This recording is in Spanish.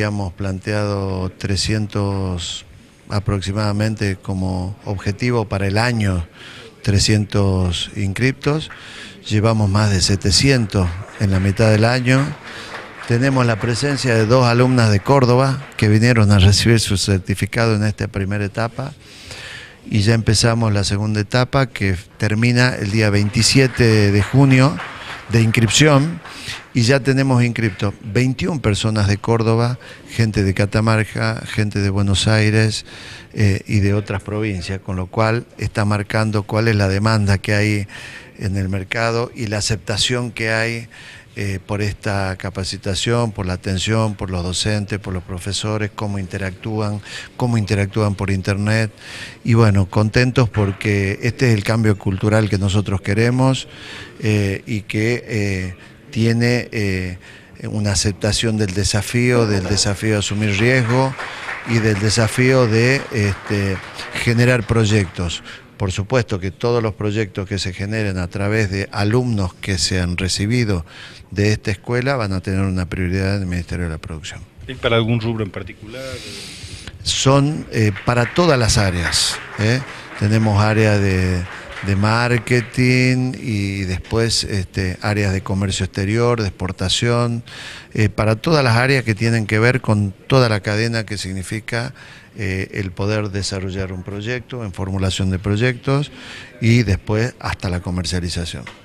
Habíamos planteado 300 aproximadamente como objetivo para el año, 300 inscriptos. Llevamos más de 700 en la mitad del año. Tenemos la presencia de dos alumnas de Córdoba que vinieron a recibir su certificado en esta primera etapa. Y ya empezamos la segunda etapa que termina el día 27 de junio de inscripción. Y ya tenemos cripto 21 personas de Córdoba, gente de Catamarca, gente de Buenos Aires eh, y de otras provincias, con lo cual está marcando cuál es la demanda que hay en el mercado y la aceptación que hay eh, por esta capacitación, por la atención, por los docentes, por los profesores, cómo interactúan, cómo interactúan por internet. Y bueno, contentos porque este es el cambio cultural que nosotros queremos eh, y que tiene eh, una aceptación del desafío, del desafío de asumir riesgo y del desafío de este, generar proyectos. Por supuesto que todos los proyectos que se generen a través de alumnos que se han recibido de esta escuela van a tener una prioridad en el Ministerio de la Producción. ¿Y para algún rubro en particular? Son eh, para todas las áreas. ¿eh? Tenemos área de de marketing y después este, áreas de comercio exterior, de exportación, eh, para todas las áreas que tienen que ver con toda la cadena que significa eh, el poder desarrollar un proyecto en formulación de proyectos y después hasta la comercialización.